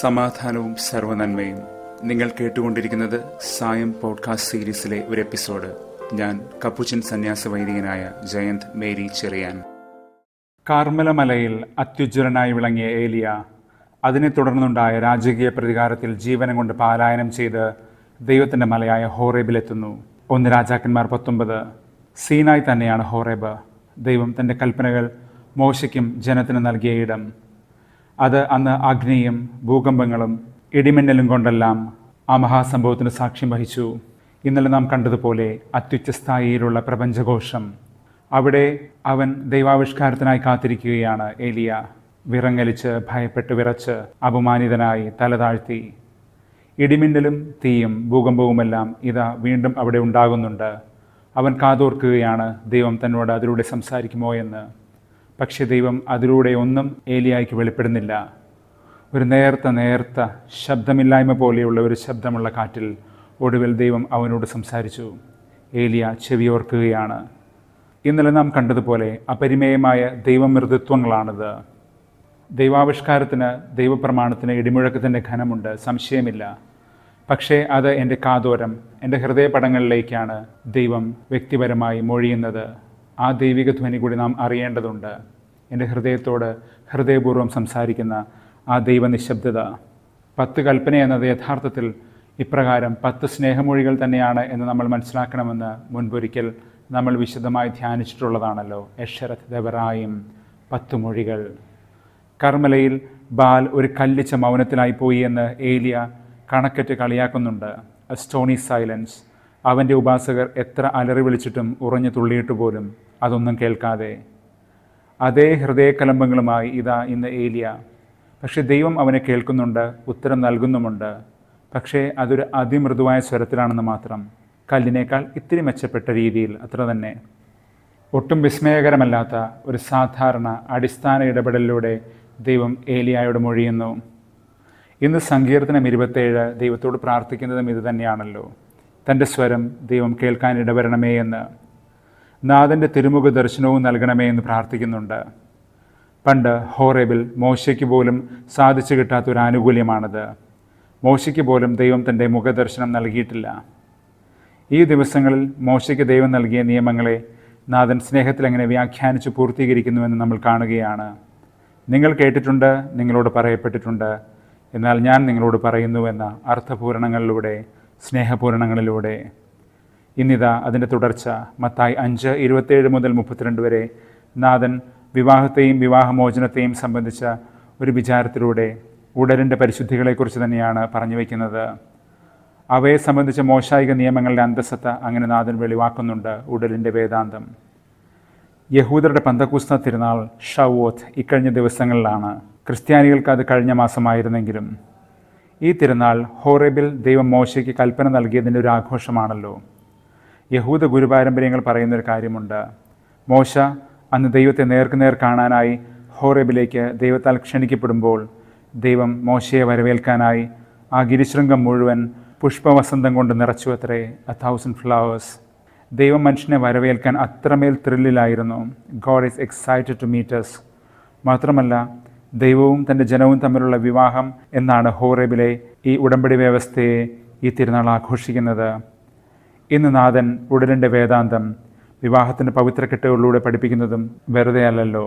സമാധാനവും സർവനന്മയും നിങ്ങൾ കേട്ടുകൊണ്ടിരിക്കുന്നത് സായം പോഡ്കാസ്റ്റ് സീരീസിലെ ഒരു എപ്പിസോഡ് ഞാൻ കപ്പുച്ചൻ സന്യാസ വൈദികനായ ജയന്ത് മേരി ചെറിയാൻ കാർമലമലയിൽ അത്യുജ്വലനായി വിളങ്ങിയ ഏലിയ അതിനെ തുടർന്നുണ്ടായ രാജകീയ പ്രതികാരത്തിൽ ജീവനം കൊണ്ട് പാലായനം ചെയ്ത് ദൈവത്തിൻ്റെ മലയായ ഹോറേബിലെത്തുന്നു ഒന്ന് രാജാക്കന്മാർ പത്തൊമ്പത് സീനായി തന്നെയാണ് ഹോറേബ് ദൈവം തൻ്റെ കൽപ്പനകൾ മോശയ്ക്കും ജനത്തിന് നൽകിയ ഇടം അത് അന്ന് അഗ്നിയും ഭൂകമ്പങ്ങളും ഇടിമിന്നലും കൊണ്ടെല്ലാം ആ മഹാസംഭവത്തിന് സാക്ഷ്യം വഹിച്ചു ഇന്നലെ നാം കണ്ടതുപോലെ അത്യുച്ചസ്ഥായിയിലുള്ള പ്രപഞ്ചഘോഷം അവിടെ അവൻ ദൈവാവിഷ്കാരത്തിനായി കാത്തിരിക്കുകയാണ് ഏലിയ വിറങ്ങലിച്ച് ഭയപ്പെട്ട് വിറച്ച് അപമാനിതനായി തലതാഴ്ത്തി ഇടിമിന്നലും തീയും ഭൂകമ്പവുമെല്ലാം ഇതാ വീണ്ടും അവിടെ ഉണ്ടാകുന്നുണ്ട് അവൻ കാതോർക്കുകയാണ് ദൈവം തന്നോട് അതിലൂടെ സംസാരിക്കുമോ എന്ന് പക്ഷെ ദൈവം അതിലൂടെ ഒന്നും ഏലിയായ്ക്ക് വെളിപ്പെടുന്നില്ല ഒരു നേർത്ത നേർത്ത ശബ്ദമില്ലായ്മ പോലെയുള്ള ഒരു ശബ്ദമുള്ള കാറ്റിൽ ഒടുവിൽ ദൈവം അവനോട് സംസാരിച്ചു ഏലിയ ചെവിയോർക്കുകയാണ് ഇന്നലെ നാം കണ്ടതുപോലെ അപരിമേയമായ ദൈവമൃതത്വങ്ങളാണിത് ദൈവാവിഷ്കാരത്തിന് ദൈവപ്രമാണത്തിന് ഇടിമുഴക്കത്തിൻ്റെ ഘനമുണ്ട് സംശയമില്ല പക്ഷേ അത് എൻ്റെ കാതോരം എൻ്റെ ഹൃദയപടങ്ങളിലേക്കാണ് ദൈവം വ്യക്തിപരമായി മൊഴിയുന്നത് ആ ദൈവിക ധ്വനി കൂടി നാം അറിയേണ്ടതുണ്ട് എൻ്റെ ഹൃദയത്തോട് ഹൃദയപൂർവ്വം സംസാരിക്കുന്ന ആ നിശബ്ദത പത്ത് കൽപ്പന എന്നത് യഥാർത്ഥത്തിൽ ഇപ്രകാരം പത്ത് സ്നേഹമൊഴികൾ തന്നെയാണ് എന്ന് നമ്മൾ മനസ്സിലാക്കണമെന്ന് മുൻപൊരിക്കൽ നമ്മൾ വിശദമായി ധ്യാനിച്ചിട്ടുള്ളതാണല്ലോ യഷരത് ദേവറായും പത്ത് മൊഴികൾ കർമ്മലയിൽ ബാൽ ഒരു കല്ലിച്ച മൗനത്തിലായി പോയി എന്ന് ഏലിയ കണക്കറ്റ് കളിയാക്കുന്നുണ്ട് എ സ്റ്റോണി സൈലൻസ് അവൻ്റെ ഉപാസകർ എത്ര അലറി വിളിച്ചിട്ടും ഉറഞ്ഞു തുള്ളിയിട്ട് പോലും അതൊന്നും കേൾക്കാതെ അതേ ഹൃദയകലമ്പങ്ങളുമായി ഇതാ ഇന്ന് ഏലിയ പക്ഷേ ദൈവം അവനെ കേൾക്കുന്നുണ്ട് ഉത്തരം നൽകുന്നുമുണ്ട് പക്ഷേ അതൊരു അതിമൃദുവായ സ്വരത്തിലാണെന്ന് മാത്രം കല്ലിനേക്കാൾ ഇത്തിരി മെച്ചപ്പെട്ട രീതിയിൽ അത്ര തന്നെ ഒട്ടും വിസ്മയകരമല്ലാത്ത ഒരു സാധാരണ അടിസ്ഥാന ഇടപെടലിലൂടെ ദൈവം ഏലിയായോട് മൊഴിയുന്നു ഇന്ന് സങ്കീർത്തനം ഇരുപത്തേഴ് ദൈവത്തോട് പ്രാർത്ഥിക്കുന്നതും ഇത് തന്നെയാണല്ലോ തൻ്റെ സ്വരം ദൈവം കേൾക്കാൻ ഇടവരണമേ എന്ന് നാഥൻ്റെ തിരുമുഖ ദർശനവും നൽകണമേ എന്ന് പ്രാർത്ഥിക്കുന്നുണ്ട് പണ്ട് ഹോറേബിൽ മോശയ്ക്ക് പോലും സാധിച്ചു കിട്ടാത്ത ഒരു ആനുകൂല്യമാണത് മോശയ്ക്ക് പോലും ദൈവം തൻ്റെ മുഖദർശനം നൽകിയിട്ടില്ല ഈ ദിവസങ്ങളിൽ മോശയ്ക്ക് ദൈവം നൽകിയ നിയമങ്ങളെ നാഥൻ സ്നേഹത്തിൽ അങ്ങനെ വ്യാഖ്യാനിച്ച് പൂർത്തീകരിക്കുന്നുവെന്ന് നമ്മൾ കാണുകയാണ് നിങ്ങൾ കേട്ടിട്ടുണ്ട് നിങ്ങളോട് പറയപ്പെട്ടിട്ടുണ്ട് എന്നാൽ ഞാൻ നിങ്ങളോട് പറയുന്നുവെന്ന അർത്ഥപൂരണങ്ങളിലൂടെ സ്നേഹപൂരണങ്ങളിലൂടെ ഇന്നിതാ അതിൻ്റെ തുടർച്ച മത്തായി അഞ്ച് ഇരുപത്തേഴ് മുതൽ മുപ്പത്തിരണ്ട് വരെ നാഥൻ വിവാഹത്തെയും വിവാഹമോചനത്തെയും സംബന്ധിച്ച ഒരു വിചാരത്തിലൂടെ ഉടലിൻ്റെ പരിശുദ്ധികളെക്കുറിച്ച് തന്നെയാണ് പറഞ്ഞു വയ്ക്കുന്നത് അവയെ സംബന്ധിച്ച മോശായിക നിയമങ്ങളുടെ അന്തസ്സത്ത അങ്ങനെ നാഥൻ വെളിവാക്കുന്നുണ്ട് ഉടലിൻ്റെ വേദാന്തം യഹൂദരുടെ പന്തക്കൂസ്ത തിരുനാൾ ഷവോത്ത് ഇക്കഴിഞ്ഞ ദിവസങ്ങളിലാണ് ക്രിസ്ത്യാനികൾക്ക് അത് കഴിഞ്ഞ മാസമായിരുന്നെങ്കിലും ഈ തിരുനാൾ ഹോറേബിൽ ദൈവം മോശയ്ക്ക് കൽപ്പന നൽകിയതിൻ്റെ ഒരു ആഘോഷമാണല്ലോ യഹൂദ ഗുരുപാരമ്പര്യങ്ങൾ പറയുന്നൊരു കാര്യമുണ്ട് മോശ അന്ന് ദൈവത്തെ നേർക്കുനേർ കാണാനായി ഹോറേബിലേക്ക് ദൈവത്താൽ ക്ഷണിക്കപ്പെടുമ്പോൾ ദൈവം മോശയെ വരവേൽക്കാനായി ആ ഗിരിശൃംഗം മുഴുവൻ പുഷ്പവസന്തം കൊണ്ട് നിറച്ചു അത്രേ എ തൗസൻഡ് ഫ്ലവേഴ്സ് ദൈവം മനുഷ്യനെ വരവേൽക്കാൻ അത്രമേൽ ത്രില്ലിലായിരുന്നു God is excited to meet us മാത്രമല്ല ദൈവവും തൻ്റെ ജനവും തമ്മിലുള്ള വിവാഹം എന്നാണ് ഹോറേബിലെ ഈ ഉടമ്പടി വ്യവസ്ഥയെ ഈ തിരുനാൾ ആഘോഷിക്കുന്നത് ഇന്ന് നാഥൻ ഉടലിൻ്റെ വേദാന്തം വിവാഹത്തിൻ്റെ പവിത്രക്കെട്ടുകളിലൂടെ പഠിപ്പിക്കുന്നതും വെറുതെയല്ലല്ലോ